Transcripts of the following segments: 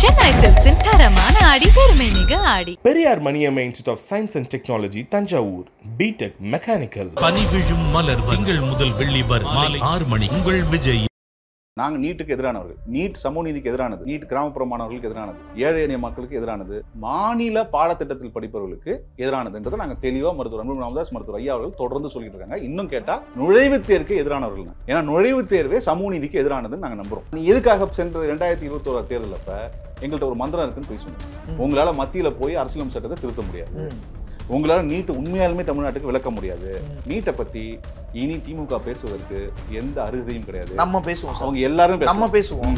சென்னை சில்க்ஸின் தரமான ஆடி பெருமை மிக ஆடி Periyar of science and technology Thanjavur B Tech mechanical பனி விழும் மலர் திங்கள் முதல் வெள்ளி வரை மாலை ஆறு மணி உங்கள் விஜய் நாங்கள் நீட்டுக்கு எதிரானவர்கள் நீட் சமூக நீதிக்கு எதிரானது நீட் கிராமப்புற மாணவர்களுக்கு எதிரானது ஏழை எளிய மக்களுக்கு எதிரானது மாநில பாடத்திட்டத்தில் படிப்பவர்களுக்கு எதிரானதுன்றதை நாங்கள் தெளிவாக மருத்துவர் அன்பு ராமதாஸ் மருத்துவர் ஐயா அவர்கள் தொடர்ந்து சொல்லிட்டு இருக்காங்க இன்னும் கேட்டால் நுழைவுத் தேர்வுக்கு எதிரானவர்கள் ஏன்னா நுழைவுத் தேர்வே சமூக நீதிக்கு எதிரானதுன்னு நாங்கள் நம்புறோம் எதுக்காக சென்ற ரெண்டாயிரத்தி இருபத்தோரா தேர்தலப்ப எங்கள்கிட்ட ஒரு மந்திரம் இருக்குன்னு பேசுவோம் உங்களால் மத்தியில் போய் அரசியலமைப்பு சட்டத்தை திருத்த முடியாது உங்களால் நீட்டு உண்மையாலுமே தமிழ்நாட்டுக்கு விளக்க முடியாது நீட்டை பற்றி இனி திமுக பேசுவதற்கு எந்த அருகதையும் கிடையாது நம்ம பேசுவோம் அவங்க எல்லாரும் நம்ம பேசுவோம்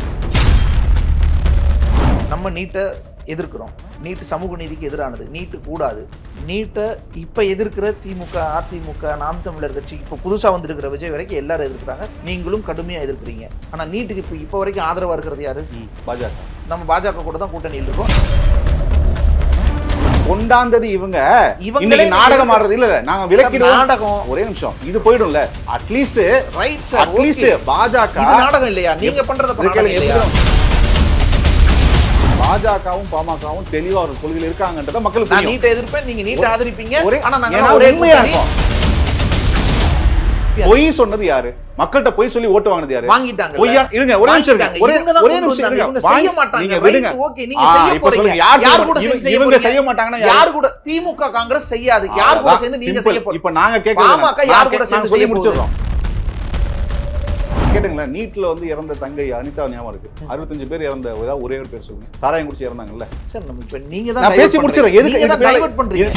நம்ம நீட்டை எதிர்க்கிறோம் நீட்டு சமூக நீதிக்கு எதிரானது நீட்டு கூடாது நீட்டை இப்போ எதிர்க்கிற திமுக அதிமுக நாம் தமிழர் கட்சி இப்போ புதுசாக வந்திருக்கிற விஜய் வரைக்கும் எல்லாரும் எதிர்க்கிறாங்க நீங்களும் கடுமையாக எதிர்க்கிறீங்க ஆனால் நீட்டுக்கு இப்போ இப்போ வரைக்கும் ஆதரவாக இருக்கிறது யாரு பாஜக நம்ம பாஜக கூட தான் கூட்டணியில் இருக்கோம் கொண்டாந்தது இவங்க இவங்க நாடகம் ஆடுறது இல்ல நாங்க விலக்கிடுவோம் நாடகம் ஒரே நிமிஷம் இது போயிடும்ல at least right sir at least Bhajaka நாடகம் இல்லையா நீங்க பண்றது இல்லையா பாஜகவும் பாமகவும் தெளிவா ஒரு கொள்கையில் இருக்காங்கன்றத மக்களுக்கு நீட்டை எதிர்ப்பேன் நீங்க நீட்டை ஆதரிப்பீங்க ஒரே ஆனா நாங்க ஒரே உண்மையா இருக்கோம் பொய் சொன்னது யாரு மக்கள்கிட்ட பொய் சொல்லி ஓட்டு வாங்கினது யாரு வாங்கிட்டாங்க பொய்யா இருங்க ஒரே நிமிஷம் ஒரே நிமிஷம் இருங்க செய்ய மாட்டாங்க விடுங்க ஓகே நீங்க செய்ய போறீங்க யார் கூட சேர்ந்து செய்ய செய்ய மாட்டாங்கன்னா யார் கூட திமுக காங்கிரஸ் செய்யாது யார் கூட சேர்ந்து நீங்க செய்ய போறீங்க இப்போ நாங்க கேக்குறோம் பாமக யார் கூட சேர்ந்து செய்ய முடிச்சிரோம் கேட்டுங்களேன் நீட்ல வந்து இறந்த தங்கை அனிதா ஞாபகம் இருக்கு அறுபத்தஞ்சு பேர் இறந்த ஒரே ஒரு பேர் சொல்லுங்க சாராயம் குடிச்சு இறந்தாங்கல்ல சார் நம்ம இப்ப நீங்க தான் பேசி முடிச்சிடறேன் எதுக்கு டைவர்ட் பண்றீங்க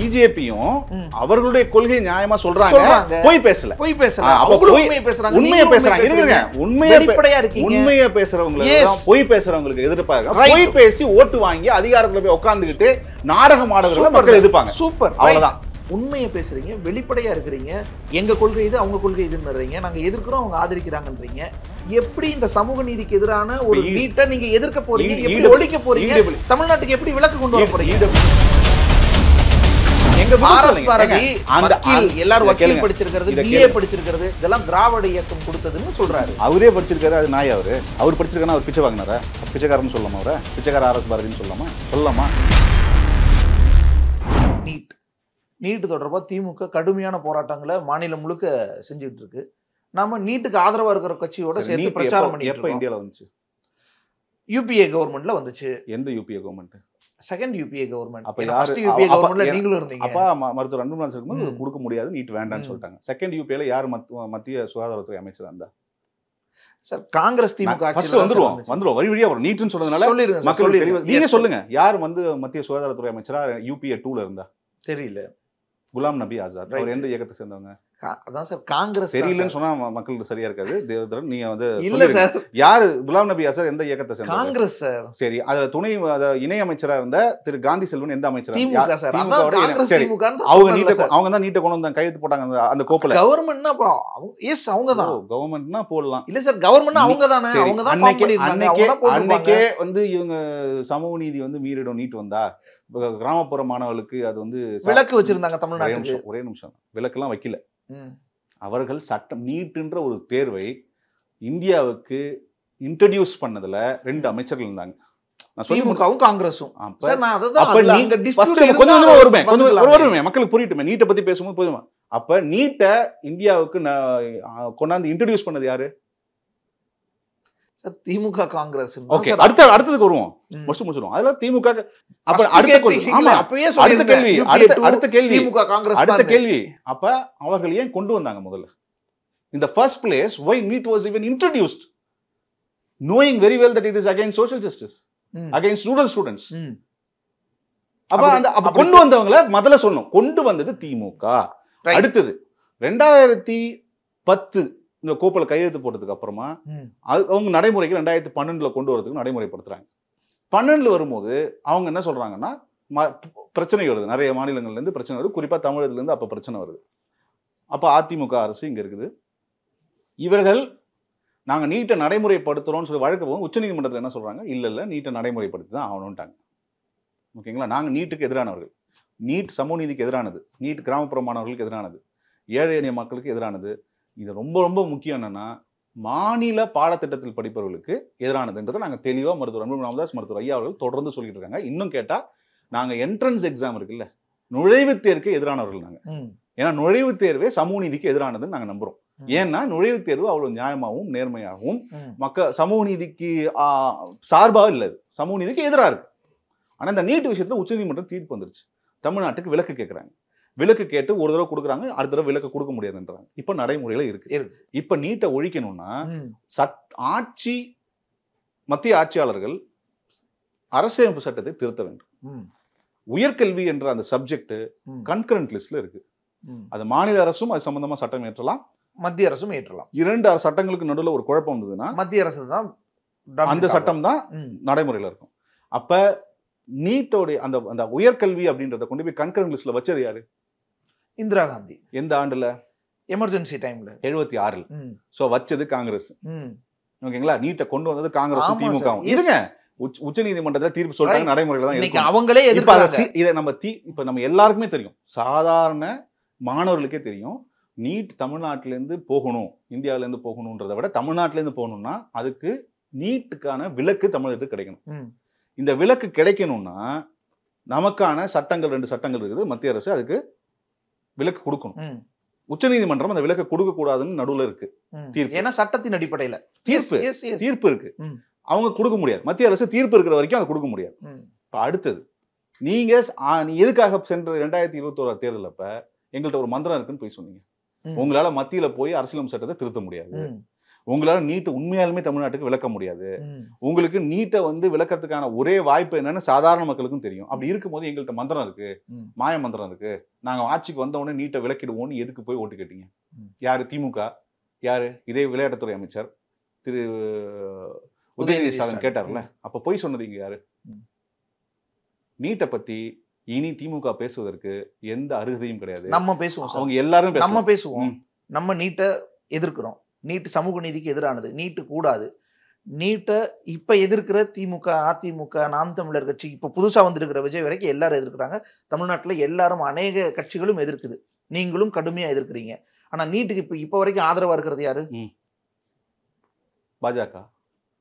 பிஜேபியும் அவர்களுடைய கொள்கை நியாயமா சொல்றாங்க போய் பேசல போய் பேசல உண்மையை பேசுறாங்க உண்மையை பேசுறாங்க உண்மையை வெளிப்படையா இருக்கு உண்மையை பேசுறவங்களுக்கு போய் பேசுறவங்களுக்கு எதிர்ப்பாங்க போய் பேசி ஓட்டு வாங்கி அதிகாரத்துல போய் உட்காந்துக்கிட்டு நாடகம் ஆடுறவங்க மக்கள் எதிர்ப்பாங்க சூப்பர் அவ்வளவுதான் உண்மையை பேசுறீங்க வெளிப்படையா இருக்கிறீங்க எங்க கொள்கை இது அவங்க கொள்கை இதுன்னு நாங்க எதிர்க்கிறோம் அவங்க ஆதரிக்கிறாங்கன்றீங்க எப்படி இந்த சமூக நீதிக்கு எதிரான ஒரு வீட்டை நீங்க எதிர்க்க போறீங்க எப்படி ஒழிக்க போறீங்க தமிழ்நாட்டுக்கு எப்படி விளக்கு கொண்டு வர போறீங்க எல்லாரும் படிச்சிருக்கிறது இதெல்லாம் திராவிட இயக்கம் கொடுத்ததுன்னு சொல்றாரு அவரே படிச்சிருக்காரு அவரு அவர் படிச்சிருக்காரு அவர் பிச்சை அவரை பாரதின்னு நீட் திமுக கடுமையான போராட்டங்களை மாநிலம் முழுக்க செஞ்சுட்டு இருக்கு நாம நீட்டுக்கு ஆதரவா இருக்கிற கட்சியோட சேர்ந்து பிரச்சாரம் பண்ணி எப்போ இந்தியாவில் வந்துச்சு யூபிஏ கவர்மெண்ட்ல வந்துச்சு எந்த UPA government second UPA government அப்போ ஃபர்ஸ்ட் யூபிஏ கவர்மெண்ட்ல நீங்களும் இருந்தீங்க அப்பா மருத்துவர் அன்புமணி இருக்கும்போது கொடுக்க முடியாது நீட் வேண்டாம்னு சொல்லிட்டாங்க செகண்ட் யூபிஏல யார் மத்திய சுகாதாரத்துறை அமைச்சர் இருந்தா சார் காங்கிரஸ் திமுக ஃபர்ஸ்ட் வந்துருவோம் வந்துருவோம் வழி வழியா வரும் நீட்னு சொன்னதுனால சொல்லிருங்க மக்கள் நீங்க சொல்லுங்க யார் வந்து மத்திய சுகாதாரத்துறை அமைச்சரா யூபிஏ டூல இருந்தா தெரியல குலாம் நபி ஆசாத் அவர் எந்த இயக்கத்தை சேர்ந்தவங்க அதான் சார் காங்கிரஸ் தெரியலன்னு சொன்னா மக்கள் சரியா இருக்காது தேவதன் நீங்க வந்து இல்ல சார் யாரு குலாம் நபி சார் எந்த இயக்கத்தை சார் காங்கிரஸ் சார் சரி அதுல துணை இணை அமைச்சரா இருந்த திரு காந்தி செல்வன் எந்த அமைச்சர் திமுக சார் காங்கிரஸ் திமுக அவங்க நீட்ட அவங்க தான் நீட்ட கொண்டு வந்து கையெழுத்து போட்டாங்க அந்த கோப்பில கவர்மெண்ட்னா அப்புறம் எஸ் அவங்க தான் கவர்மெண்ட்னா போடலாம் இல்ல சார் கவர்மெண்ட் அவங்க தானே அவங்க தான் அன்னைக்கே வந்து இவங்க சமூக நீதி வந்து மீறிடும் நீட் வந்தா கிராமப்புற மாணவர்களுக்கு அது வந்து விளக்கு வச்சிருந்தாங்க தமிழ்நாட்டு ஒரே நிமிஷம் விளக்கெல்லாம் வைக்கல அவர்கள் சட்டம் நீட்டுன்ற ஒரு தேர்வை இந்தியாவுக்கு இன்ட்ரடியூஸ் பண்ணதுல ரெண்டு அமைச்சர்கள் இருந்தாங்க மக்களுக்கு புரியட்டுமே நீட்டை பத்தி பேசும்போது போதுமா அப்ப நீட்டை இந்தியாவுக்கு கொண்டாந்து இன்ட்ரடியூஸ் பண்ணது யாரு திமுக காங்கிரஸ் ஓகே அடுத்த அடுத்ததுக்கு வருவோம் முடிச்சு முடிச்சிடும் அதெல்லாம் திமுக அப்ப அடுத்த கேள்வி அப்பவே அடுத்த கேள்வி அடுத்த கேள்வி திமுக காங்கிரஸ் அடுத்த கேள்வி அப்ப அவர்கள் ஏன் கொண்டு வந்தாங்க முதல்ல இந்த first place why NEET was even introduced knowing very well that it is against social justice against rural students அப்ப அந்த அப்ப கொண்டு வந்தவங்கள முதல்ல சொல்லணும் கொண்டு வந்தது திமுக அடுத்தது ரெண்டாயிரத்தி பத்து இந்த கோப்பில் கையெழுத்து போட்டதுக்கு அப்புறமா அது அவங்க நடைமுறைக்கு ரெண்டாயிரத்தி பன்னெண்டுல கொண்டு வரதுக்கு நடைமுறைப்படுத்துறாங்க பன்னெண்டுல வரும்போது அவங்க என்ன சொல்றாங்கன்னா பிரச்சனை வருது நிறைய மாநிலங்கள்லேருந்து பிரச்சனை வருது குறிப்பாக தமிழகத்துலேருந்து அப்போ பிரச்சனை வருது அப்போ அதிமுக அரசு இங்கே இருக்குது இவர்கள் நாங்கள் நீட்டை நடைமுறைப்படுத்துகிறோம்னு சொல்லி வழக்கு போகும் உச்சநீதிமன்றத்தில் என்ன சொல்கிறாங்க இல்லை இல்லை நீட்டை நடைமுறைப்படுத்தி தான் ஆகணும்ட்டாங்க ஓகேங்களா நாங்கள் நீட்டுக்கு எதிரானவர்கள் நீட் சமூக நீதிக்கு எதிரானது நீட் கிராமப்புற மாணவர்களுக்கு எதிரானது ஏழை எளிய மக்களுக்கு எதிரானது இது ரொம்ப ரொம்ப முக்கியம் என்னன்னா மாநில பாடத்திட்டத்தில் படிப்பவர்களுக்கு எதிரானதுன்றதை நாங்கள் தெளிவாக மருத்துவர் அன்பு ராமதாஸ் மருத்துவர் ஐயா அவர்கள் தொடர்ந்து சொல்லிட்டு இருக்காங்க இன்னும் கேட்டால் நாங்கள் என்ட்ரன்ஸ் எக்ஸாம் இருக்குல்ல நுழைவுத் தேர்வுக்கு எதிரானவர்கள் நாங்கள் ஏன்னா நுழைவுத் தேர்வே சமூக நீதிக்கு எதிரானதுன்னு நாங்கள் நம்புறோம் ஏன்னா நுழைவுத் தேர்வு அவ்வளவு நியாயமாகவும் நேர்மையாகவும் மக்க சமூக நீதிக்கு சார்பாக இல்லை சமூக நீதிக்கு எதிராக இருக்கு ஆனால் இந்த நீட் விஷயத்துல உச்சநீதிமன்றம் தீர்ப்பு வந்துருச்சு தமிழ்நாட்டுக்கு விலக்கு கேட்குறாங்க விலக்கு கேட்டு ஒரு தடவை கொடுக்குறாங்க அடுத்த தடவை விலக்கு கொடுக்க முடியாதுன்றாங்க இப்போ நடைமுறையில் இருக்கு இப்போ நீட்டை ஒழிக்கணும்னா சட் ஆட்சி மத்திய ஆட்சியாளர்கள் அரசியமைப்பு சட்டத்தை திருத்த வேண்டும் உயர்கல்வி என்ற அந்த சப்ஜெக்ட் கன்கரண்ட் லிஸ்ட்ல இருக்கு அது மாநில அரசும் அது சம்பந்தமா சட்டம் ஏற்றலாம் மத்திய அரசும் ஏற்றலாம் இரண்டு சட்டங்களுக்கு நடுவில் ஒரு குழப்பம் இருந்ததுன்னா மத்திய அரசு தான் அந்த சட்டம் தான் நடைமுறையில் இருக்கும் அப்ப நீட்டோடைய அந்த அந்த உயர்கல்வி அப்படின்றத கொண்டு போய் கன்கரண்ட் லிஸ்ட்ல வச்சது யாரு இந்திரா காந்தி எந்த ஆண்டுல எமர்ஜென்சி டைம்ல எழுபத்தி ஆறுல சோ வச்சது காங்கிரஸ் ஓகேங்களா நீட்டை கொண்டு வந்தது காங்கிரஸ் திமுக இருங்க உச்ச நீதிமன்றத்தில் தீர்ப்பு சொல்றாங்க நடைமுறையில தான் அவங்களே எதிர்பார்க்க இதை நம்ம தீ இப்ப நம்ம எல்லாருக்குமே தெரியும் சாதாரண மாணவர்களுக்கே தெரியும் நீட் தமிழ்நாட்டிலேருந்து போகணும் இந்தியாவிலேருந்து போகணுன்றதை விட தமிழ்நாட்டிலேருந்து போகணும்னா அதுக்கு நீட்டுக்கான விலக்கு தமிழகத்துக்கு கிடைக்கணும் இந்த விலக்கு கிடைக்கணும்னா நமக்கான சட்டங்கள் ரெண்டு சட்டங்கள் இருக்குது மத்திய அரசு அதுக்கு விலக்கு கொடுக்கணும் நீதிமன்றம் அந்த விலக்கு கொடுக்க கூடாதுன்னு நடுவில் இருக்கு ஏன்னா சட்டத்தின் அடிப்படையில் தீர்ப்பு தீர்ப்பு இருக்கு அவங்க கொடுக்க முடியாது மத்திய அரசு தீர்ப்பு இருக்கிற வரைக்கும் அதை கொடுக்க முடியாது இப்போ அடுத்தது நீங்க எதுக்காக சென்ற ரெண்டாயிரத்தி இருபத்தி தேர்தல் அப்ப எங்கள்கிட்ட ஒரு மந்திரம் இருக்குன்னு போய் சொன்னீங்க உங்களால மத்தியில போய் அரசியலமைப்பு சட்டத்தை திருத்த முடியாது உங்களால் நீட்டை உண்மையாலுமே தமிழ்நாட்டுக்கு விளக்க முடியாது உங்களுக்கு நீட்டை வந்து விளக்கத்துக்கான ஒரே வாய்ப்பு என்னன்னு சாதாரண மக்களுக்கும் தெரியும் அப்படி இருக்கும்போது எங்கள்கிட்ட மந்திரம் இருக்கு மாய மந்திரம் இருக்கு நாங்கள் ஆட்சிக்கு உடனே நீட்டை விளக்கிடுவோம்னு எதுக்கு போய் ஓட்டு கேட்டீங்க யார் திமுக யார் இதே விளையாட்டுத்துறை அமைச்சர் திரு உதயநிதி ஸ்டாலின் கேட்டார்ல அப்போ போய் சொன்னது யாரு நீட்டை பத்தி இனி திமுக பேசுவதற்கு எந்த அருகதையும் கிடையாது நம்ம பேசுவோம் அவங்க எல்லாரும் நம்ம பேசுவோம் நம்ம நீட்டை எதிர்க்கிறோம் நீட்டு சமூக நீதிக்கு எதிரானது நீட்டு கூடாது நீட்டை இப்போ எதிர்க்கிற திமுக அதிமுக நாம் தமிழர் கட்சி இப்போ புதுசாக வந்திருக்கிற விஜய் வரைக்கும் எல்லாரும் எதிர்க்கிறாங்க தமிழ்நாட்டில் எல்லாரும் அநேக கட்சிகளும் எதிர்க்குது நீங்களும் கடுமையாக எதிர்க்கிறீங்க ஆனால் நீட்டுக்கு இப்போ இப்போ வரைக்கும் ஆதரவாக இருக்கிறது யாரு பாஜக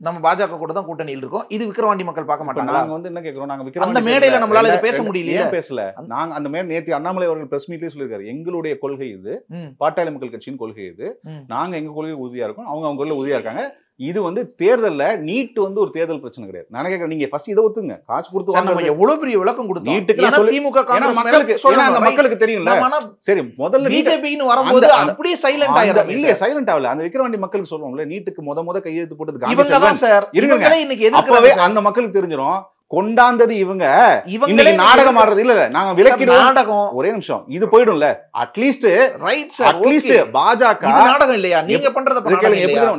நம்ம பாஜக கூட தான் கூட்டணியில் இருக்கோம் இது விக்கிரவாண்டி மக்கள் பார்க்க மாட்டாங்க நாங்க வந்து என்ன கேக்குறோம் நாங்க அந்த மேடையில நம்மளால பேச முடியல பேசல நாங்க அந்த மேடை நேத்தி அண்ணாமலை அவர்கள் பிரஸ் மீட்லயே சொல்லியிருக்காரு எங்களுடைய கொள்கை இது பாட்டாளி மக்கள் கட்சியின் கொள்கை இது நாங்க எங்க கொள்கை உறுதியா இருக்கோம் அவங்க அவங்க கொள்கை உறுதியா இருக்காங்க இது வந்து தேர்தல்ல நீட் வந்து ஒரு தேர்தல் பிரச்சனை கிடையாது நான் கேட்கறேன் நீங்க ஃபர்ஸ்ட் இதை ஒத்துங்க காசு கொடுத்து நம்ம எவ்வளவு பெரிய விளக்கம் கொடுத்து நீட்டுக்கு திமுக மக்களுக்கு அந்த மக்களுக்கு தெரியும்ல சரி முதல்ல பிஜேபின்னு வரும்போது அப்படியே சைலண்ட் ஆயிடும் இல்ல சைலண்ட் ஆகல அந்த விக்கிரவாண்டி மக்களுக்கு சொல்லுவோம்ல நீட்டுக்கு முத முத கையெழுத்து போட்டது இவங்க தான் சார் இருங்க இன்னைக்கு எதிர்க்கவே அந்த மக்களுக்கு தெரிஞ்சிடும் கொண்டாந்தது இவங்க இவங்க நாடகம் ஆடுறது இல்ல நாங்க விளக்கிடுவோம் நாடகம் ஒரே நிமிஷம் இது போயிடும்ல at least right sir at least Bhajaka நாடகம் இல்லையா நீங்க பண்றத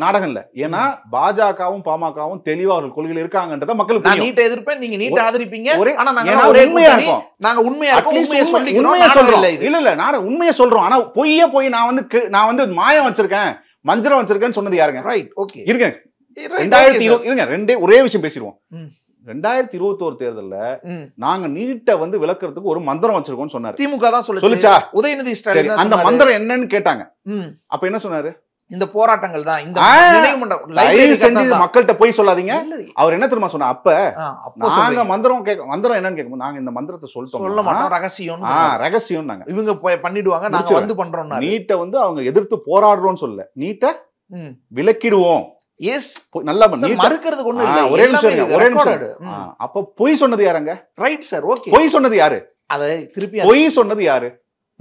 நாடகம் இல்ல ஏன்னா பாஜகவும் பாமகவும் தெளிவா அவர்கள் கொள்கையில் இருக்காங்கன்றத மக்களுக்கு நான் நீட்ட எதிர்ப்பேன் நீங்க நீட்ட ஆதரிப்பீங்க ஆனா நாங்க ஒரே உண்மையா இருக்கோம் நாங்க உண்மையா இருக்கோம் உண்மையை சொல்லிக்கிறோம் இல்ல சொல்றோம் இல்ல இல்ல நாடகம் உண்மையை சொல்றோம் ஆனா பொய்யே போய் நான் வந்து நான் வந்து மாயம் வச்சிருக்கேன் மஞ்சள் வச்சிருக்கேன்னு சொன்னது யாருங்க ரைட் ஓகே இருங்க ரெண்டாயிரத்தி இருங்க ரெண்டே ஒரே விஷயம் பேசிடுவோம் ரெண்டாயிரத்தி இருபத்தோரு தேர்தலில் நாங்க நீட்டை வந்து விளக்குறதுக்கு ஒரு மந்திரம் வச்சிருக்கோம்னு சொன்னார் திமுக தான் சொல்லி சொல்லிச்சா உதயநிதி ஸ்டாலின் அந்த மந்திரம் என்னன்னு கேட்டாங்க அப்ப என்ன சொன்னாரு இந்த போராட்டங்கள் தான் இந்த மக்கள்கிட்ட போய் சொல்லாதீங்க அவர் என்ன தெரியுமா சொன்னா அப்ப நாங்க மந்திரம் கேட்க மந்திரம் என்னன்னு கேட்கும் நாங்க இந்த மந்திரத்தை சொல்லிட்டோம் சொல்ல மாட்டோம் ரகசியம் ரகசியம் நாங்க இவங்க பண்ணிடுவாங்க நாங்க வந்து பண்றோம் நீட்டை வந்து அவங்க எதிர்த்து போராடுறோம்னு சொல்லல நீட்ட விளக்கிடுவோம் எஸ் நல்லா மறுக்கிறதுக்கு ஒண்ணு ஒரே நிமிஷம் ஒரே நிமிஷம் அப்ப பொய் சொன்னது யாருங்க ரைட் சார் ஓகே பொய் சொன்னது யாரு அதை திருப்பி பொய் சொன்னது யாரு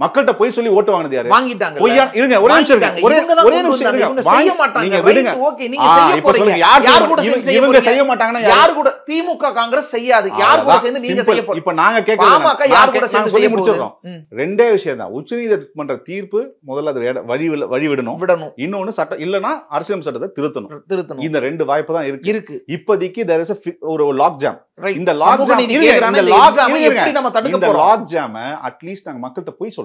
மக்கள்கிட்ட போய் சொல்லி ஓட்டு வாங்கினது யாரு வாங்கிட்டாங்க பொய்யா இருங்க ஒரே நிமிஷம் ஒரே ஒரே நிமிஷம் இருங்க செய்ய மாட்டாங்க விடுங்க ஓகே நீங்க செய்ய போறீங்க யார் யார் கூட சேர்ந்து இவங்க செய்ய மாட்டாங்கன்னா யார் கூட திமுக காங்கிரஸ் செய்யாது யார் கூட சேர்ந்து நீங்க செய்ய போறீங்க இப்போ நாங்க கேக்குறோம் பாமக யார் கூட சேர்ந்து செய்ய முடிச்சிரோம் ரெண்டே விஷயம் தான் உச்சநீதிமன்ற தீர்ப்பு முதல்ல அது வழி வழி விடணும் விடணும் இன்னொன்னு சட்டம் இல்லனா அரசியல் சட்டத்தை திருத்தணும் திருத்தணும் இந்த ரெண்டு வாய்ப்பு தான் இருக்கு இருக்கு இப்போதைக்கு தேர் இஸ் ஒரு லாக் ஜாம் இந்த லாக் ஜாம் இந்த லாக் ஜாம் நம்ம தடுக்க போறோம் லாக் ஜாம் அட்லீஸ்ட் நாங்க மக்கள்கிட்ட போய் சொல்லுங்க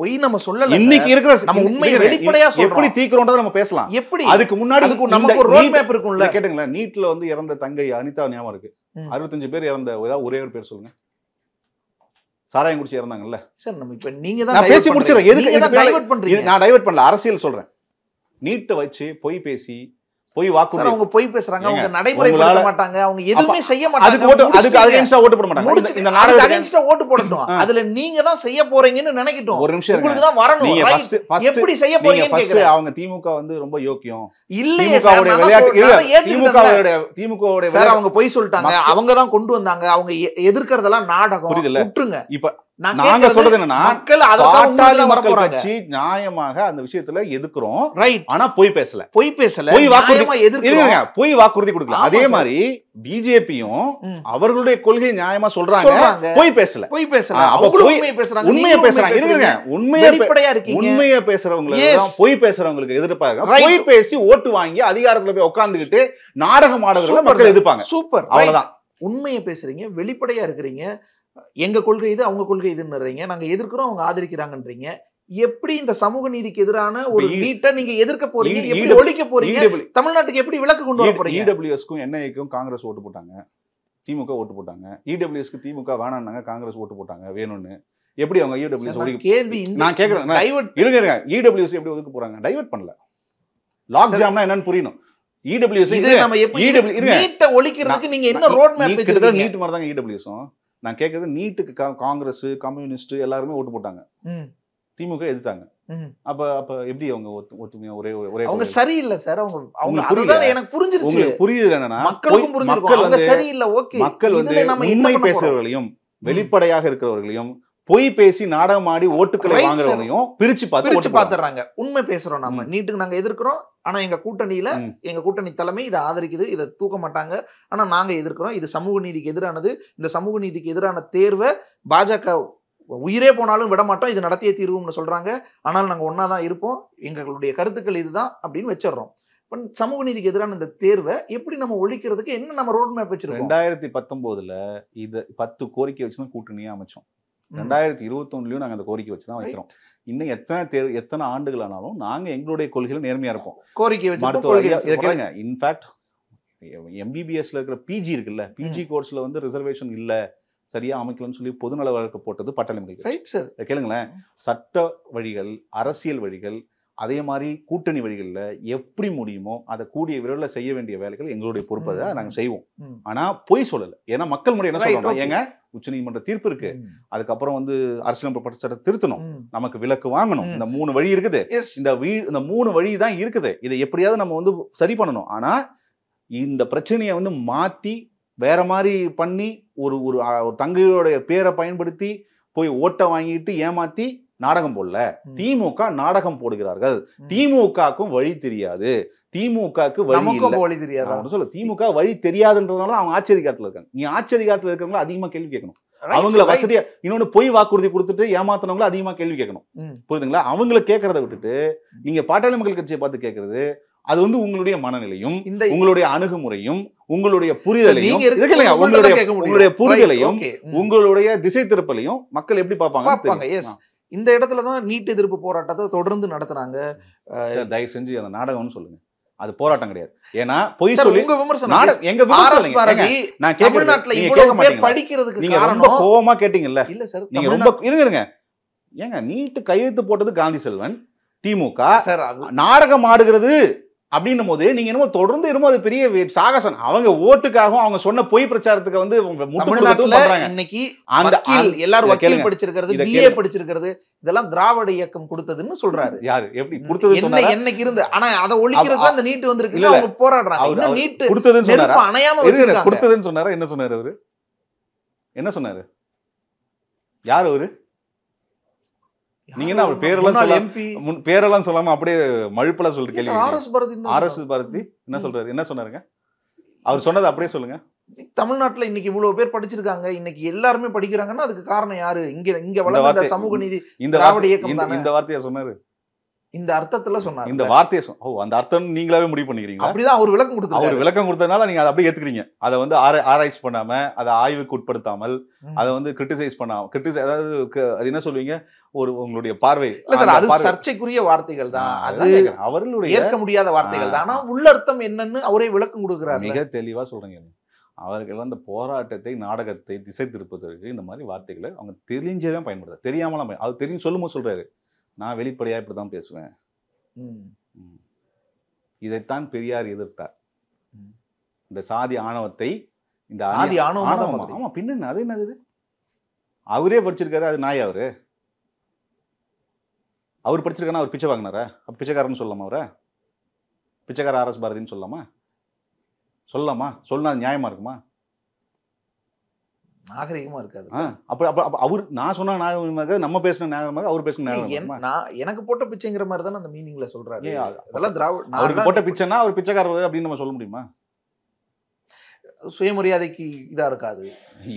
பொய் நம்ம சொல்லல இன்னைக்கு இருக்கிற நம்ம உண்மை வெளிப்படையா எப்படி தீக்கிறோன்றத நம்ம பேசலாம் எப்படி அதுக்கு முன்னாடி அதுக்கு நமக்கு ஒரு ரோட் மேப் இருக்கும்ல கேட்டுங்களேன் நீட்ல வந்து இறந்த தங்கை அனிதா ஞாபகம் இருக்கு அறுபத்தஞ்சு பேர் இறந்த ஏதாவது ஒரே ஒரு பேர் சொல்லுங்க சாராயம் குடிச்சு இறந்தாங்கல்ல சார் நம்ம இப்ப நீங்க தான் பேசி முடிச்சிடறேன் எதுக்கு டைவர்ட் பண்றீங்க நான் டைவர்ட் பண்ணல அரசியல் சொல்றேன் நீட்டை வச்சு பொய் பேசி போய் வாக்கு அவங்க பொய் பேசுறாங்க அவங்க நடைமுறைப்படுத்த மாட்டாங்க அவங்க எதுவுமே செய்ய மாட்டாங்க அதுக்கு அகைன்ஸ்டா ஓட்டு போட மாட்டாங்க இந்த நாடு அகைன்ஸ்டா ஓட்டு போடட்டும் அதுல நீங்க தான் செய்ய போறீங்கன்னு நினைக்கட்டும் ஒரு நிமிஷம் உங்களுக்கு தான் வரணும் எப்படி செய்ய போறீங்க கேக்குறேன் அவங்க திமுக வந்து ரொம்ப யோக்கியம் இல்லையே சார் திமுக திமுகவோட சார் அவங்க பொய் சொல்லிட்டாங்க அவங்க தான் கொண்டு வந்தாங்க அவங்க எதிர்க்கிறதெல்லாம் நாடகம் விட்டுருங்க இப்ப நாங்க சொல்றது என்னன்னா பாட்டாளி மக்கள் கட்சி நியாயமாக அந்த விஷயத்துல எதிர்க்கிறோம் ஆனா பொய் பேசல பொய் பேசல பொய் வாக்குறுதி பொய் வாக்குறுதி கொடுக்கல அதே மாதிரி பிஜேபியும் அவர்களுடைய கொள்கை நியாயமா சொல்றாங்க பொய் பேசல பொய் பேசல உண்மையை பேசுறாங்க உண்மையை பேசுறாங்க அடிப்படையா இருக்கு உண்மையை பேசுறவங்களுக்கு பொய் பேசுறவங்களுக்கு எதிர்ப்பாங்க பொய் பேசி ஓட்டு வாங்கி அதிகாரத்துல போய் உட்கார்ந்துகிட்டு நாடகம் ஆடுறவங்க மக்கள் எதிர்ப்பாங்க சூப்பர் அவ்வளவுதான் உண்மையை பேசுறீங்க வெளிப்படையா இருக்கிறீங்க எங்கள் கொள்கை இது அவங்க கொள்கை இதுன்னுறீங்க நாங்கள் எதிர்க்கிறோம் அவங்க ஆதரிக்கிறாங்கன்றீங்க எப்படி இந்த சமூக நீதிக்கு எதிரான ஒரு வீட்டை நீங்க எதிர்க்க போறீங்க எப்படி ஒழிக்க போறீங்க தமிழ்நாட்டுக்கு எப்படி விளக்கு கொண்டு வர போறீங்க இடபிள்யூஎஸ்க்கும் என்ஐக்கும் காங்கிரஸ் ஓட்டு போட்டாங்க திமுக ஓட்டு போட்டாங்க இடபிள்யூஎஸ்க்கு திமுக வேணான்னாங்க காங்கிரஸ் ஓட்டு போட்டாங்க வேணும்னு எப்படி அவங்க இடபிள்யூஎஸ் கேள்வி நான் கேட்கறேன் இருங்க இருங்க இடபிள்யூஎஸ் எப்படி ஒதுக்க போறாங்க டைவர்ட் பண்ணல லாக் ஜாம்னா என்னன்னு புரியணும் இடபிள்யூஎஸ் நீட்ட ஒழிக்கிறதுக்கு நீங்க என்ன ரோட் மேப் நீட் மாதிரி தான் இடபிள்யூஎஸ் நான் கேட்கறது நீட்டுக்கு காங்கிரஸ் கம்யூனிஸ்ட் எல்லாருமே ஓட்டு போட்டாங்க திமுக எதிர்த்தாங்க அப்ப அப்ப எப்படி அவங்க ஒத்துமையா ஒரே ஒரே அவங்க சரியில்லை சார் அவங்க அவங்க புரியல எனக்கு புரிஞ்சிருச்சு புரியுது என்னன்னா மக்களுக்கும் புரிஞ்சிருக்கும் சரியில்லை ஓகே மக்கள் வந்து உண்மை பேசுறவர்களையும் வெளிப்படையாக இருக்கிறவர்களையும் பொய் பேசி நாடகம் ஆடி ஓட்டுக்களை பிரிச்சு பார்த்து பிரிச்சு பாத்துறாங்க உண்மை பேசுறோம் நம்ம நீட்டுக்கு நாங்க எதிர்க்கிறோம் ஆனா எங்க கூட்டணியில எங்க கூட்டணி தலைமை இதை ஆதரிக்குது இதை தூக்க மாட்டாங்க ஆனா நாங்க எதிர்க்கிறோம் இது சமூக நீதிக்கு எதிரானது இந்த சமூக நீதிக்கு எதிரான தேர்வை பாஜக உயிரே போனாலும் விட மாட்டோம் இது நடத்திய தீர்வும்னு சொல்றாங்க ஆனால் நாங்க ஒன்னாதான் இருப்போம் எங்களுடைய கருத்துக்கள் இதுதான் அப்படின்னு வச்சிடறோம் சமூக நீதிக்கு எதிரான இந்த தேர்வை எப்படி நம்ம ஒழிக்கிறதுக்கு என்ன நம்ம ரோட் மேப் வச்சிருக்கோம் ரெண்டாயிரத்தி பத்தொன்பதுல இது பத்து கோரிக்கை வச்சுதான் கூட்டணியா அமைச்சோம் ரெண்டாயிரத்தி இருபத்தொன்னுலையும் நாங்கள் அந்த கோரிக்கை வச்சு தான் வைக்கிறோம் இன்னும் எத்தனை தேர் எத்தனை ஆண்டுகள் ஆனாலும் நாங்கள் எங்களுடைய கொள்கையில் நேர்மையாக இருப்போம் கோரிக்கை வச்சு மருத்துவ கேளுங்க இன்ஃபேக்ட் எம்பிபிஎஸ்ல இருக்கிற பிஜி இருக்குல்ல பிஜி கோர்ஸ்ல வந்து ரிசர்வேஷன் இல்லை சரியா அமைக்கலன்னு சொல்லி பொதுநல வழக்கு போட்டது பட்டலை கேளுங்களேன் சட்ட வழிகள் அரசியல் வழிகள் அதே மாதிரி கூட்டணி வழிகளில் எப்படி முடியுமோ அதை கூடிய விரைவில் செய்ய வேண்டிய வேலைகள் எங்களுடைய பொறுப்பு அதை நாங்கள் செய்வோம் ஆனால் பொய் சொல்லலை ஏன்னா மக்கள் முறை என்ன சொல்றாங்க ஏங்க நீதிமன்ற தீர்ப்பு இருக்கு அதுக்கப்புறம் வந்து அரசியலமைப்பு சட்டத்தை திருத்தணும் நமக்கு விலக்கு வாங்கணும் இந்த மூணு வழி இருக்குது இந்த வீ இந்த மூணு வழி தான் இருக்குது இதை எப்படியாவது நம்ம வந்து சரி பண்ணணும் ஆனால் இந்த பிரச்சனையை வந்து மாற்றி வேற மாதிரி பண்ணி ஒரு ஒரு தங்கையோடைய பேரை பயன்படுத்தி போய் ஓட்டை வாங்கிட்டு ஏமாற்றி நாடகம் போடல திமுக நாடகம் போடுகிறார்கள் திமுகக்கும் வழி தெரியாது திமுகக்கு வழி தெரியாது சொல்ல திமுக வழி தெரியாதுன்றதுனால அவங்க ஆச்சரிக்காட்டுல இருக்காங்க நீ ஆச்சரிக்காட்டுல இருக்கிறவங்க அதிகமா கேள்வி கேட்கணும் அவங்கள வசதியா இன்னொன்னு பொய் வாக்குறுதி கொடுத்துட்டு ஏமாத்தினவங்கள அதிகமா கேள்வி கேட்கணும் புரியுதுங்களா அவங்கள கேட்கறத விட்டுட்டு நீங்க பாட்டாளி மக்கள் கட்சியை பார்த்து கேட்கறது அது வந்து உங்களுடைய மனநிலையும் உங்களுடைய அணுகுமுறையும் உங்களுடைய புரிதலையும் உங்களுடைய உங்களுடைய புரிதலையும் உங்களுடைய திசை திருப்பலையும் மக்கள் எப்படி பார்ப்பாங்க இந்த இடத்துல தான் நீட் எதிர்ப்பு போராட்டத்தை தொடர்ந்து நடத்துறாங்க தயவு செஞ்சு அந்த நாடகம்னு சொல்லுங்க அது போராட்டம் கிடையாது ஏன்னா பொய் சொல்லி உங்க விமர்சனம் எங்க நான் தமிழ்நாட்டுல இவ்வளவு பேர் படிக்கிறதுக்கு நீங்க ரொம்ப கோவமா கேட்டீங்கல்ல இல்ல சார் நீங்க ரொம்ப இருங்க ஏங்க நீட்டு கையெழுத்து போட்டது காந்தி செல்வன் திமுக நாடகம் ஆடுகிறது அப்படின்னும் போது நீங்க என்னமோ தொடர்ந்து என்னமோ அது பெரிய சாகசம் அவங்க ஓட்டுக்காகவும் அவங்க சொன்ன பொய் பிரச்சாரத்துக்கு வந்து இன்னைக்கு அந்த எல்லாரும் வக்கீல் படிச்சிருக்கிறது பிஏ படிச்சிருக்கிறது இதெல்லாம் திராவிட இயக்கம் கொடுத்ததுன்னு சொல்றாரு யாரு எப்படி கொடுத்தது என்ன என்னைக்கு இருந்து ஆனா அதை ஒழிக்கிறது அந்த நீட்டு வந்திருக்கு அவங்க போராடுறாங்க நீட்டு கொடுத்ததுன்னு சொன்னாரு அணையாம கொடுத்ததுன்னு சொன்னாரு என்ன சொன்னாரு அவரு என்ன சொன்னாரு யார் அவரு நீங்க என்ன அவர் பேரெல்லாம் சொல்ல பேரெல்லாம் சொல்லாம அப்படியே மழுப்பலா சொல்ற கேள்வி ஆர்எஸ் பாரதி ஆர்எஸ் பாரதி என்ன சொல்றாரு என்ன சொன்னாருங்க அவர் சொன்னது அப்படியே சொல்லுங்க தமிழ்நாட்டில் இன்னைக்கு இவ்வளவு பேர் படிச்சிருக்காங்க இன்னைக்கு எல்லாருமே படிக்கிறாங்கன்னா அதுக்கு காரணம் யாரு இங்க இங்க வளர்ந்த சமூக நீதி இந்த திராவிட இயக்கம் இந்த வார்த்தையை சொன்னாரு இந்த அர்த்தத்துல சொன்னார் இந்த வார்த்தையை ஓ அந்த அர்த்தம் நீங்களாவே முடிவு பண்ணிக்கிறீங்க அப்படிதான் அவர் விளக்கம் கொடுத்தா அவர் விளக்கம் கொடுத்ததுனால நீங்க அதை அப்படியே ஏத்துக்கிறீங்க அதை வந்து ஆராய்ச்சி பண்ணாம அதை ஆய்வுக்கு உட்படுத்தாமல் அதை வந்து கிரிட்டிசைஸ் பண்ணாம கிரிட்டிசை அதாவது அது என்ன சொல்லுவீங்க ஒரு உங்களுடைய பார்வை இல்ல சார் அது சர்ச்சைக்குரிய வார்த்தைகள் தான் அது அவர்களுடைய ஏற்க முடியாத வார்த்தைகள் தான் ஆனா உள்ள அர்த்தம் என்னன்னு அவரே விளக்கம் கொடுக்குறாரு மிக தெளிவா சொல்றீங்க அவர்கள் அந்த போராட்டத்தை நாடகத்தை திசை திருப்பதற்கு இந்த மாதிரி வார்த்தைகளை அவங்க தெரிஞ்சதான் தான் பயன்படுத்த தெரியாமலாம் அது தெரிஞ்சு சொல்லும்போது சொல்றாரு நான் வெளிப்படையாக இப்படி தான் பேசுவேன் இதைத்தான் பெரியார் எதிர்த்தார் இந்த சாதி ஆணவத்தை இந்த சாதி ஆணவம் ஆமாம் பின்னென்ன அது என்னது அவரே படிச்சிருக்காரு அது நாய் அவரு அவர் படிச்சிருக்கா அவர் பிச்சை வாங்கினாரா அப்போ பிச்சைக்காரன்னு சொல்லலாமா அவரை பிச்சைக்கார ஆர்எஸ் பாரதின்னு சொல்லலாமா சொல்லலாமா அது நியாயமாக இருக்குமா நாகரிகமா இருக்காது அப்புறம் அப்ப அவர் நான் சொன்ன நாகரிகமா நம்ம பேசின நாகரிகமாக அவர் பேசின நாகரிகமாக நான் எனக்கு போட்ட பிச்சைங்கிற மாதிரி தானே அந்த மீனிங்ல சொல்றாரு அதெல்லாம் திராவிட நான் போட்ட பிச்சைன்னா அவர் பிச்சைக்காரர் அப்படின்னு நம்ம சொல்ல முடியுமா சுயமரியாதைக்கு இதா இருக்காது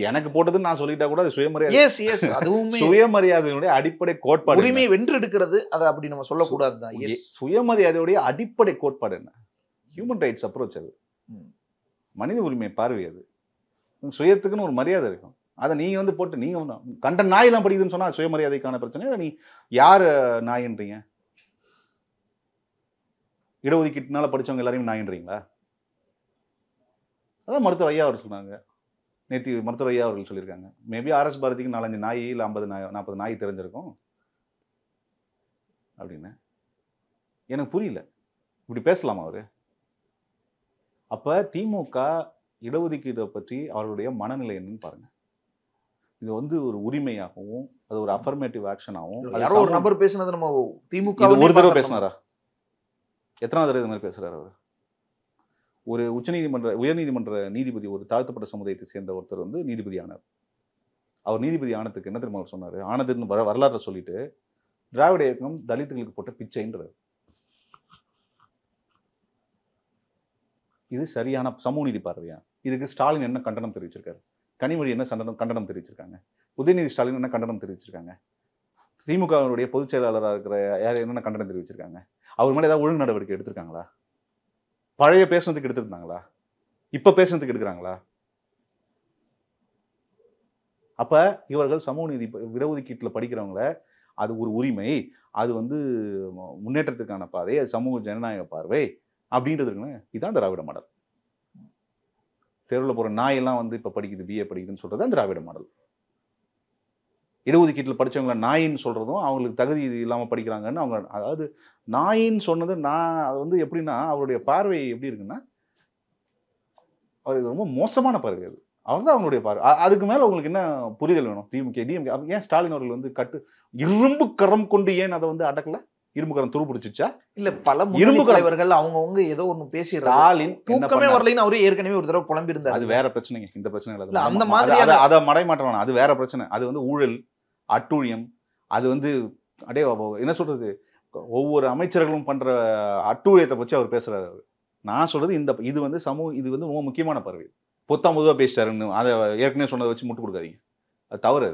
எனக்கு போட்டதுன்னு நான் சொல்லிட்டா கூட அது சுயமரியாதை அதுவும் சுயமரியாதையுடைய அடிப்படை கோட்பாடு உரிமை வென்றெடுக்கிறது அதை அப்படி நம்ம சொல்லக்கூடாது தான் சுயமரியாதையுடைய அடிப்படை கோட்பாடு என்ன ஹியூமன் ரைட்ஸ் அப்ரோச் அது மனித உரிமை பார்வை அது சுயத்துக்குன்னு ஒரு மரியாதை இருக்கும் அதை நீங்கள் வந்து போட்டு நீங்கள் கண்ட நாயெல்லாம் படிக்குதுன்னு சொன்னால் சுயமரியாதைக்கான பிரச்சனை நீ யார் நாயின்றீங்க இடஒதுக்கீட்டுனால படித்தவங்க எல்லாரையும் நாயின்றீங்களா அதான் மருத்துவர் ஐயா அவர் சொன்னாங்க நேத்தி மருத்துவர் ஐயா அவர்கள் சொல்லியிருக்காங்க மேபி ஆர்எஸ் பாரதிக்கு நாலஞ்சு நாய் இல்லை ஐம்பது நாய் நாற்பது நாய் தெரிஞ்சிருக்கும் அப்படின்னு எனக்கு புரியல இப்படி பேசலாமா அவர் அப்போ திமுக இடஒதுக்கீடு பற்றி அவர்களுடைய மனநிலை என்னன்னு பாருங்க இது வந்து ஒரு உரிமையாகவும் அது ஒரு அஃபர்மேட்டிவ் ஆக்ஷனாகவும் யாரோ ஒரு நபர் பேசினது நம்ம திமுக ஒரு தடவை பேசினாரா எத்தனாவது தடவை இது மாதிரி பேசுறாரு அவர் ஒரு உச்சநீதிமன்ற உயர்நீதிமன்ற நீதிபதி ஒரு தாழ்த்தப்பட்ட சமுதாயத்தை சேர்ந்த ஒருத்தர் வந்து நீதிபதி ஆனார் அவர் நீதிபதி ஆனதுக்கு என்ன தெரியுமா அவர் சொன்னார் ஆனதுன்னு வர வரலாற்றை சொல்லிட்டு திராவிட இயக்கம் தலித்துகளுக்கு போட்ட பிச்சைன்றார் இது சரியான சமூக நீதி பார்வையா இதுக்கு ஸ்டாலின் என்ன கண்டனம் தெரிவிச்சிருக்காரு கனிமொழி என்ன சண்டனம் கண்டனம் தெரிவிச்சிருக்காங்க உதயநிதி ஸ்டாலின் என்ன கண்டனம் தெரிவிச்சிருக்காங்க திமுகவினுடைய பொதுச் செயலாளராக இருக்கிற யார் என்னென்ன கண்டனம் தெரிவிச்சிருக்காங்க அவர் மேலே ஏதாவது ஒழுங்கு நடவடிக்கை எடுத்திருக்காங்களா பழைய பேசுனதுக்கு எடுத்துருந்தாங்களா இப்போ பேசுனதுக்கு எடுக்கிறாங்களா அப்போ இவர்கள் சமூக நீதி இடஒதுக்கீட்டில் படிக்கிறவங்கள அது ஒரு உரிமை அது வந்து முன்னேற்றத்துக்கான பாதை அது சமூக ஜனநாயக பார்வை அப்படின்றதுக்குன்னு இதுதான் திராவிட மாடல் தெருவில் போகிற நாயெல்லாம் வந்து இப்போ படிக்குது பிஏ படிக்குதுன்னு சொல்கிறது தான் திராவிட மாடல் இடஒதுக்கீட்டில் படித்தவங்கள நாயின்னு சொல்கிறதும் அவங்களுக்கு தகுதி இல்லாமல் படிக்கிறாங்கன்னு அவங்க அதாவது நாயின்னு சொன்னது நான் அது வந்து எப்படின்னா அவருடைய பார்வை எப்படி இருக்குன்னா அது ரொம்ப மோசமான பார்வை அது அவர்தான் அவங்களுடைய பார்வை அதுக்கு மேலே உங்களுக்கு என்ன புரிதல் வேணும் திமுக டிஎம்கே ஏன் ஸ்டாலின் அவர்கள் வந்து கட்டு இரும்பு கரம் கொண்டு ஏன் அதை வந்து அடக்கலை இரும்புக்கரம் துரு பிடிச்சிச்சா இல்ல பல இரும்பு தலைவர்கள் அவங்கவுங்க ஏதோ ஒண்ணு பேசிடுறாரு தூக்கமே வரலைன்னு அவரே ஏற்கனவே ஒரு தடவை புலம்பி இருந்தார் அது வேற பிரச்சனைங்க இந்த பிரச்சனை அந்த மாதிரி அதை மடைமாற்றம் அது வேற பிரச்சனை அது வந்து ஊழல் அட்டூழியம் அது வந்து அடே என்ன சொல்றது ஒவ்வொரு அமைச்சர்களும் பண்ற அட்டூழியத்தை பற்றி அவர் பேசுறாரு நான் சொல்றது இந்த இது வந்து சமூக இது வந்து ரொம்ப முக்கியமான பறவை பொத்தாம் பொதுவாக பேசிட்டாருன்னு அதை ஏற்கனவே சொன்னதை வச்சு முட்டு கொடுக்காதீங்க அது தவறு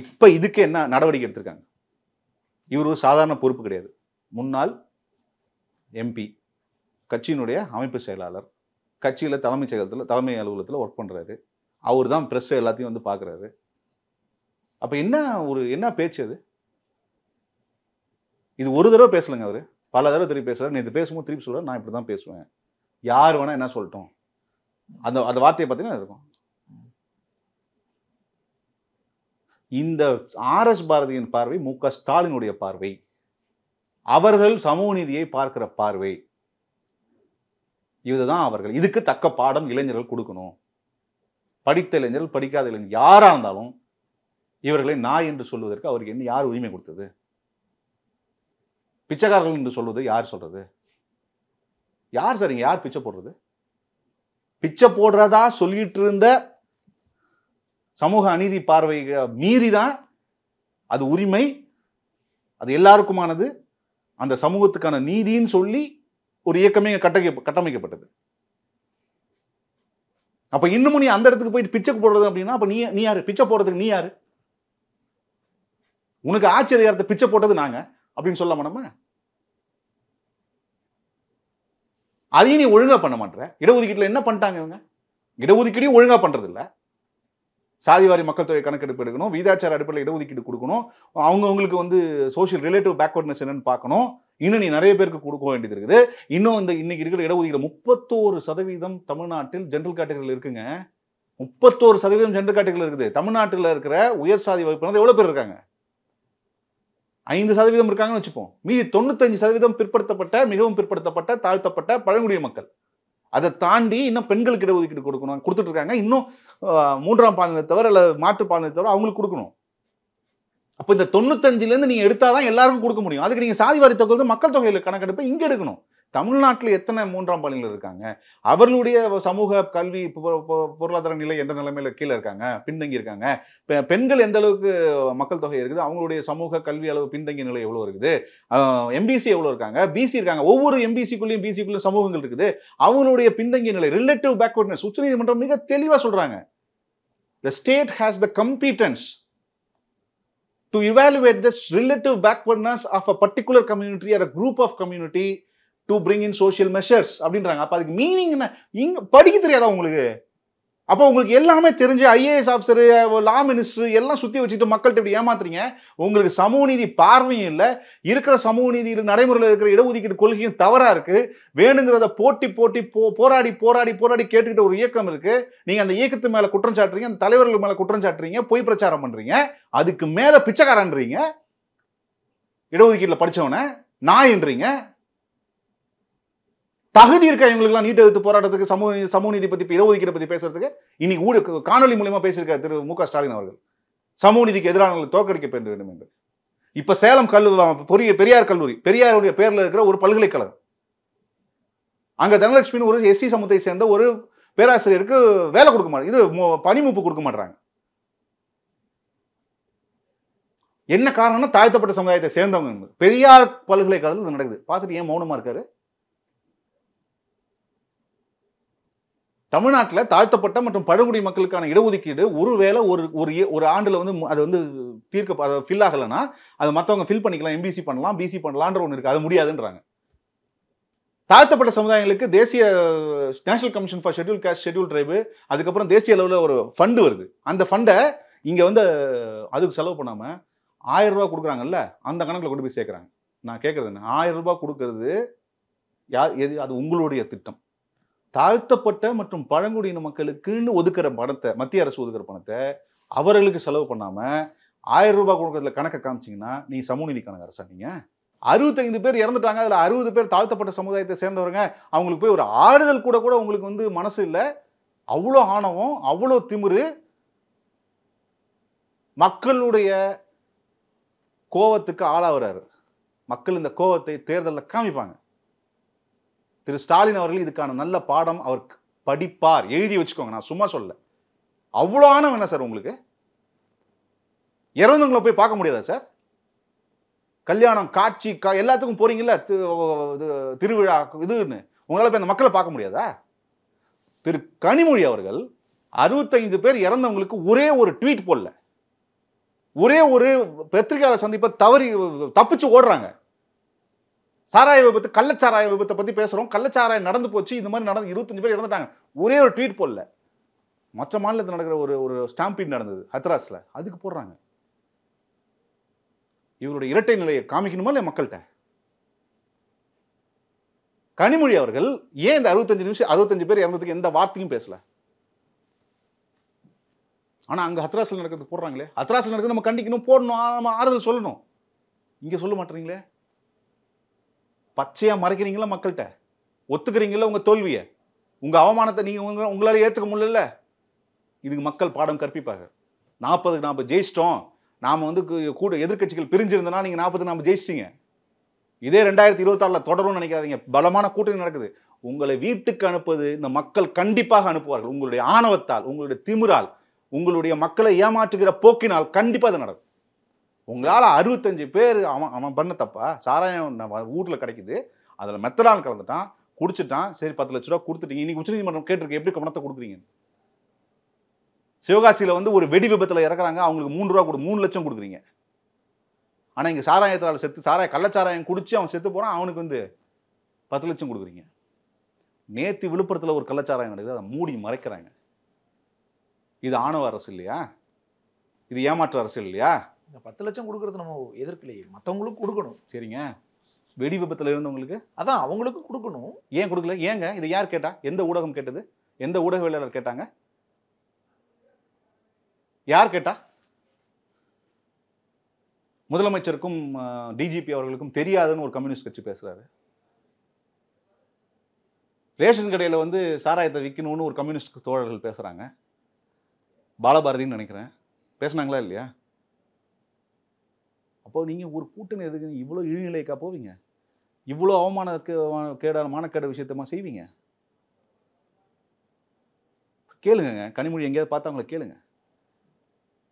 இப்போ இதுக்கு என்ன நடவடிக்கை எடுத்திருக்காங்க இவர் ஒரு சாதாரண பொறுப்பு கிடையாது முன்னாள் எம்பி கட்சியினுடைய அமைப்பு செயலாளர் கட்சியில் தலைமைச் செயலகத்தில் தலைமை அலுவலகத்தில் ஒர்க் பண்ணுறாரு அவர் தான் ப்ரெஸ் எல்லாத்தையும் வந்து பார்க்குறாரு அப்போ என்ன ஒரு என்ன பேச்சு அது இது ஒரு தடவை பேசலைங்க அவர் பல தடவை திருப்பி பேசுகிறார் நேற்று பேசும்போது திருப்பி சொல்கிற நான் இப்படி தான் பேசுவேன் யார் வேணால் என்ன சொல்லட்டும் அந்த அந்த வார்த்தையை பார்த்தீங்கன்னா இருக்கும் இந்த ஆர்எஸ் பாரதியின் பார்வை மு க ஸ்டாலினுடைய பார்வை அவர்கள் சமூக நீதியை பார்க்கிற பார்வை இதுதான் அவர்கள் இதுக்கு தக்க பாடம் இளைஞர்கள் கொடுக்கணும் படித்த இளைஞர்கள் படிக்காத இளைஞர் யாராக இருந்தாலும் இவர்களை நாய் என்று சொல்வதற்கு அவருக்கு என்ன யார் உரிமை கொடுத்தது பிச்சைக்காரர்கள் என்று சொல்வது யார் சொல்றது யார் சரிங்க யார் பிச்சை போடுறது பிச்சை போடுறதா சொல்லிட்டு இருந்த சமூக அநீதி பார்வை மீறி தான் அது உரிமை அது எல்லாருக்குமானது அந்த சமூகத்துக்கான நீதின்னு சொல்லி ஒரு இயக்கமே கட்டமை கட்டமைக்கப்பட்டது அப்ப இன்னமும் நீ அந்த இடத்துக்கு போயிட்டு பிச்சைக்கு போடுறது அப்படின்னா அப்ப நீ நீ யாரு பிச்சை போடுறதுக்கு நீ யாரு உனக்கு ஆட்சி அதிகாரத்தை பிச்சை போட்டது நாங்க அப்படின்னு சொல்ல நம்ம அதையும் நீ ஒழுங்கா பண்ண மாட்டேற இடஒதுக்கீட்டுல என்ன பண்ணிட்டாங்க இவங்க இடஒதுக்கீடையும் ஒழுங்கா பண்றது இல்லை சாதிவாரி மக்கள் தொகை கணக்கெடுப்பு எடுக்கணும் வீதாச்சார அடிப்படையில் இடஒதுக்கீடு கொடுக்கணும் அவங்கவுங்களுக்கு வந்து சோஷியல் ரிலேட்டிவ் பேக்வர்ட்னஸ் என்னன்னு பார்க்கணும் இன்னும் நீ நிறைய பேருக்கு கொடுக்க வேண்டியது இருக்குது இன்னும் இந்த இன்னைக்கு இருக்கிற இடஒதுக்கீடு முப்பத்தோரு சதவீதம் தமிழ்நாட்டில் ஜென்ரல் கேட்டகரியில் இருக்குங்க முப்பத்தோரு சதவீதம் ஜென்ரல் கேட்டகரியில் இருக்குது தமிழ்நாட்டில் இருக்கிற உயர் சாதி வகுப்பினர் எவ்வளோ பேர் இருக்காங்க ஐந்து சதவீதம் இருக்காங்கன்னு வச்சுப்போம் மீதி தொண்ணூத்தஞ்சு சதவீதம் பிற்படுத்தப்பட்ட மிகவும் பிற்படுத்தப்பட்ட தாழ்த்தப்பட்ட பழங்குடிய மக்கள் அதை தாண்டி இன்னும் பெண்களுக்கு இடஒதுக்கீடு கொடுக்கணும் கொடுத்துட்டு இருக்காங்க இன்னும் மூன்றாம் பாலினத்தை தவிர அல்ல மாற்று பாலினத்தை தவிர அவங்களுக்கு கொடுக்கணும் அப்போ இந்த தொண்ணூத்தஞ்சுலேருந்து நீங்கள் எடுத்தால் தான் எல்லாருக்கும் கொடுக்க முடியும் அதுக்கு நீங்கள் சாதிவாரி தொகை மக்கள் தொகையில் கணக்கெடுப்பை இங்கே எடுக்கணும் தமிழ்நாட்டில் எத்தனை மூன்றாம் பாலினர் இருக்காங்க அவர்களுடைய சமூக கல்வி பொருளாதார நிலை எந்த நிலைமையில கீழே இருக்காங்க பின்தங்கி இருக்காங்க பெண்கள் எந்த அளவுக்கு மக்கள் தொகை இருக்குது அவங்களுடைய சமூக கல்வி அளவு பின்தங்கிய நிலை எவ்வளோ இருக்குது எம்பிசி எவ்வளோ இருக்காங்க பிசி இருக்காங்க ஒவ்வொரு எம்பிசிக்குள்ளேயும் பிசிக்குள்ளேயும் சமூகங்கள் இருக்குது அவங்களுடைய பின்தங்கிய நிலை ரிலேட்டிவ் பேக்வர்ட்னஸ் உச்சநீதிமன்றம் மிக தெளிவாக சொல்கிறாங்க the state has the competence to evaluate the relative backwardness of a particular community or a group of community to bring in social measures அப்படின்றாங்க அப்போ அதுக்கு மீனிங் என்ன இங்க படிக்க தெரியாதா உங்களுக்கு அப்போ உங்களுக்கு எல்லாமே தெரிஞ்சு ஐஏஎஸ் ஆஃபீஸர் லா மினிஸ்டர் எல்லாம் சுற்றி வச்சுட்டு மக்கள்கிட்ட இப்படி ஏமாத்துறீங்க உங்களுக்கு சமூக நீதி பார்வையும் இல்லை இருக்கிற சமூக நீதி நடைமுறையில் இருக்கிற இடஒதுக்கீடு கொள்கையும் தவறாக இருக்குது வேணுங்கிறத போட்டி போட்டி போ போராடி போராடி போராடி கேட்டுக்கிட்ட ஒரு இயக்கம் இருக்குது நீங்கள் அந்த இயக்கத்து மேலே குற்றம் சாட்டுறீங்க அந்த தலைவர்கள் மேலே குற்றம் சாட்டுறீங்க பொய் பிரச்சாரம் பண்ணுறீங்க அதுக்கு மேலே பிச்சைக்காரன்றீங்க இடஒதுக்கீட்டில் படித்தவனை நாயன்றீங்க தகுதி இருக்க இவங்களுக்குலாம் நீட் எழுத்து போராட்டத்துக்கு சமூக சமூக நீதி பற்றி இடஒதுக்கீடு பற்றி பேசுறதுக்கு இன்னைக்கு ஊடக காணொலி மூலியமா பேசியிருக்காரு திரு மு க ஸ்டாலின் அவர்கள் சமூக நீதிக்கு எதிரானவர்களை தோற்கடிக்க வேண்டும் என்று இப்போ சேலம் கல்லூரி பெரிய பெரியார் கல்லூரி பெரியாருடைய பேரில் இருக்கிற ஒரு பல்கலைக்கழகம் அங்கே தனலட்சுமின்னு ஒரு எஸ்சி சமூகத்தை சேர்ந்த ஒரு பேராசிரியருக்கு வேலை கொடுக்க மாட்டாங்க இது பனிமூப்பு கொடுக்க மாட்டாங்க என்ன காரணம்னா தாழ்த்தப்பட்ட சமுதாயத்தை சேர்ந்தவங்க பெரியார் பல்கலைக்கழகத்தில் நடக்குது பார்த்துட்டு ஏன் மௌனமாக இருக்காரு தமிழ்நாட்டில் தாழ்த்தப்பட்ட மற்றும் பழங்குடி மக்களுக்கான இடஒதுக்கீடு ஒருவேளை ஒரு ஒரு ஒரு ஆண்டில் வந்து அது வந்து தீர்க்க அதை ஃபில் ஆகலைன்னா அதை மற்றவங்க ஃபில் பண்ணிக்கலாம் எம்பிசி பண்ணலாம் பிசி பண்ணலான்ற ஒன்று இருக்குது அது முடியாதுன்றாங்க தாழ்த்தப்பட்ட சமுதாயங்களுக்கு தேசிய national commission for schedule caste schedule tribe அதுக்கப்புறம் தேசிய அளவில் ஒரு ஃபண்டு வருது அந்த ஃபண்டை இங்கே வந்து அதுக்கு செலவு பண்ணாமல் ஆயிரம் ரூபா கொடுக்குறாங்கல்ல அந்த கணக்கில் கொண்டு போய் சேர்க்குறாங்க நான் கேட்குறது என்ன ஆயிரம் ரூபாய் கொடுக்கறது யா எது அது உங்களுடைய திட்டம் தாழ்த்தப்பட்ட மற்றும் பழங்குடியின மக்களுக்குன்னு ஒதுக்குற பணத்தை மத்திய அரசு ஒதுக்குற பணத்தை அவர்களுக்கு செலவு பண்ணாமல் ஆயிரம் ரூபாய் கொடுக்கறதுல கணக்கை காமிச்சிங்கன்னா நீ சமூகநீதி கணக்கு அரசா நீங்கள் அறுபத்தைந்து பேர் இறந்துட்டாங்க அதில் அறுபது பேர் தாழ்த்தப்பட்ட சமுதாயத்தை சேர்ந்தவங்க அவங்களுக்கு போய் ஒரு ஆறுதல் கூட கூட உங்களுக்கு வந்து மனசு இல்லை அவ்வளோ ஆணவம் அவ்வளோ திமிரு மக்களுடைய கோவத்துக்கு ஆளாகிறாரு மக்கள் இந்த கோவத்தை தேர்தலில் காமிப்பாங்க திரு ஸ்டாலின் அவர்கள் இதுக்கான நல்ல பாடம் அவர் படிப்பார் எழுதி வச்சுக்கோங்க நான் சும்மா சொல்ல அவ்வளோ ஆணவம் என்ன சார் உங்களுக்கு இறந்தவங்களை போய் பார்க்க முடியாதா சார் கல்யாணம் காட்சி கா எல்லாத்துக்கும் போறீங்கல்ல திருவிழா இதுன்னு உங்களால் போய் அந்த மக்களை பார்க்க முடியாதா திரு கனிமொழி அவர்கள் அறுபத்தைந்து பேர் இறந்தவங்களுக்கு ஒரே ஒரு ட்வீட் போடல ஒரே ஒரு பத்திரிகையாளர் சந்திப்பை தவறி தப்பிச்சு ஓடுறாங்க சாராய விபத்து கள்ளச்சாராய விபத்தை பற்றி பேசுகிறோம் கள்ளச்சாராயம் நடந்து போச்சு இந்த மாதிரி நடந்து இருபத்தஞ்சு பேர் இறந்துட்டாங்க ஒரே ஒரு ட்வீட் போடல மற்ற மாநிலத்தில் நடக்கிற ஒரு ஒரு ஸ்டாம்பீட் நடந்தது ஹத்ராஸில் அதுக்கு போடுறாங்க இவருடைய இரட்டை நிலையை காமிக்கணுமா இல்லை மக்கள்கிட்ட கனிமொழி அவர்கள் ஏன் இந்த அறுபத்தஞ்சு நிமிஷம் அறுபத்தஞ்சு பேர் இறந்ததுக்கு எந்த வார்த்தையும் பேசல ஆனால் அங்கே ஹத்ராஸில் நடக்கிறது போடுறாங்களே ஹத்ராஸில் நடக்கிறது நம்ம கண்டிக்கணும் போடணும் நம்ம ஆறுதல் சொல்லணும் இங்கே சொல்ல மாட்டேறீங்களே பச்சையாக மறைக்கிறீங்களா மக்கள்கிட்ட ஒத்துக்கிறீங்களா உங்கள் தோல்வியை உங்கள் அவமானத்தை நீங்கள் உங்கள் உங்களால் ஏற்றுக்க முடியல இதுக்கு மக்கள் பாடம் கற்பிப்பாங்க நாற்பதுக்கு நாம் ஜெயிச்சிட்டோம் நாம் வந்து கூட எதிர்கட்சிகள் பிரிஞ்சிருந்தனா நீங்கள் நாற்பது நாம் ஜெயிச்சிட்டிங்க இதே ரெண்டாயிரத்தி இருபத்தாறில் தொடரும்னு நினைக்காதீங்க பலமான கூட்டணி நடக்குது உங்களை வீட்டுக்கு அனுப்புவது இந்த மக்கள் கண்டிப்பாக அனுப்புவார்கள் உங்களுடைய ஆணவத்தால் உங்களுடைய திமிரால் உங்களுடைய மக்களை ஏமாற்றுகிற போக்கினால் கண்டிப்பாக அது நடக்கும் உங்களால் அறுபத்தஞ்சு பேர் அவன் அவன் பண்ண தப்பா சாராயம் வீட்டில் கிடைக்குது அதில் மெத்தடான் கலந்துட்டான் குடிச்சிட்டான் சரி பத்து லட்ச ரூபா கொடுத்துட்டீங்க இன்னைக்கு உச்சநீதிமன்றம் கேட்டிருக்கு எப்படி கவனத்தை கொடுக்குறீங்க சிவகாசியில் வந்து ஒரு வெடி விபத்தில் இறக்குறாங்க அவங்களுக்கு மூணு ரூபா கொடு மூணு லட்சம் கொடுக்குறீங்க ஆனால் இங்கே சாராயத்தால் செத்து சாராய கள்ளச்சாராயம் குடித்து அவன் செத்து போகிறான் அவனுக்கு வந்து பத்து லட்சம் கொடுக்குறீங்க நேற்று விழுப்புரத்தில் ஒரு கள்ளச்சாராயம் நடக்குது அதை மூடி மறைக்கிறாங்க இது ஆணவ அரசு இல்லையா இது ஏமாற்று அரசு இல்லையா இந்த பத்து லட்சம் கொடுக்கறது நம்ம எதிர்க்கலையே மற்றவங்களுக்கு கொடுக்கணும் சரிங்க வெடி விபத்தில் இருந்தவங்களுக்கு அதான் அவங்களுக்கு கொடுக்கணும் ஏன் கொடுக்கல ஏங்க இது யார் கேட்டா எந்த ஊடகம் கேட்டது எந்த ஊடகவியலாளர் கேட்டாங்க யார் கேட்டா முதலமைச்சருக்கும் டிஜிபி அவர்களுக்கும் தெரியாதுன்னு ஒரு கம்யூனிஸ்ட் கட்சி பேசுகிறாரு ரேஷன் கடையில் வந்து சாராயத்தை விற்கணும்னு ஒரு கம்யூனிஸ்ட் தோழர்கள் பேசுகிறாங்க பாலபாரதின்னு நினைக்கிறேன் பேசுனாங்களா இல்லையா அப்போ நீங்கள் ஒரு கூட்டணி எதுக்கு இவ்வளோ இழிநிலைக்கா போவீங்க இவ்வளோ அவமான கேடான மானக்கேடு விஷயத்தமாக செய்வீங்க கேளுங்க கனிமொழி எங்கேயாவது பார்த்தா அவங்கள கேளுங்க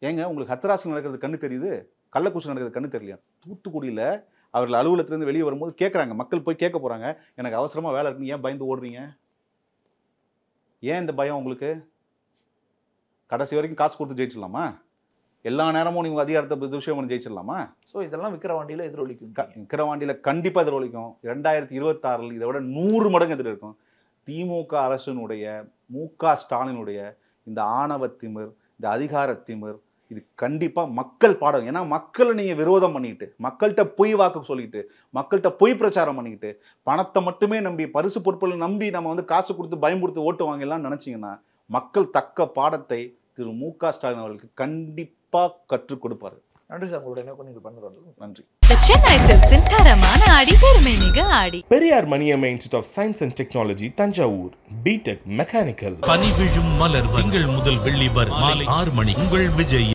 ஏங்க உங்களுக்கு ஹத்தராசம் நடக்கிறது கண்ணு தெரியுது கள்ளக்குறிச்சி நடக்கிறது கண்ணு தெரியலையா தூத்துக்குடியில் அவர்கள் அலுவலகத்துலேருந்து வெளியே வரும்போது கேட்குறாங்க மக்கள் போய் கேட்க போகிறாங்க எனக்கு அவசரமாக வேலை இருக்குன்னு ஏன் பயந்து ஓடுறீங்க ஏன் இந்த பயம் உங்களுக்கு கடைசி வரைக்கும் காசு கொடுத்து ஜெயிச்சிடலாமா எல்லா நேரமும் நீங்கள் அதிகாரத்தை துஷ்யம் பண்ணி ஜெயிச்சிடலாமா ஸோ இதெல்லாம் விக்கிரவாண்டியில் எதிரொலிக்கும் விக்கிரவாண்டியில் கண்டிப்பாக எதிரொலிக்கும் ரெண்டாயிரத்தி இருபத்தாறில் இதை விட நூறு மடங்கு எதிர் இருக்கும் திமுக அரசினுடைய மு க ஸ்டாலினுடைய இந்த ஆணவ திமிர் இந்த அதிகார திமிர் இது கண்டிப்பாக மக்கள் பாடம் ஏன்னா மக்களை நீங்கள் விரோதம் பண்ணிக்கிட்டு மக்கள்கிட்ட பொய் வாக்கு சொல்லிக்கிட்டு மக்கள்கிட்ட பொய் பிரச்சாரம் பண்ணிக்கிட்டு பணத்தை மட்டுமே நம்பி பரிசு பொருட்களை நம்பி நம்ம வந்து காசு கொடுத்து பயன்படுத்தி ஓட்டு வாங்கலாம்னு நினச்சிங்கன்னா மக்கள் தக்க பாடத்தை திரு மு க ஸ்டாலின் அவர்களுக்கு கண்டிப்பாக சிறப்பாக கற்றுக் கொடுப்பாரு நன்றி science and technology Thanjavur mechanical பனி விழும் மலர் திங்கள் முதல் வெள்ளி மாலை ஆறு மணி உங்கள் விஜய்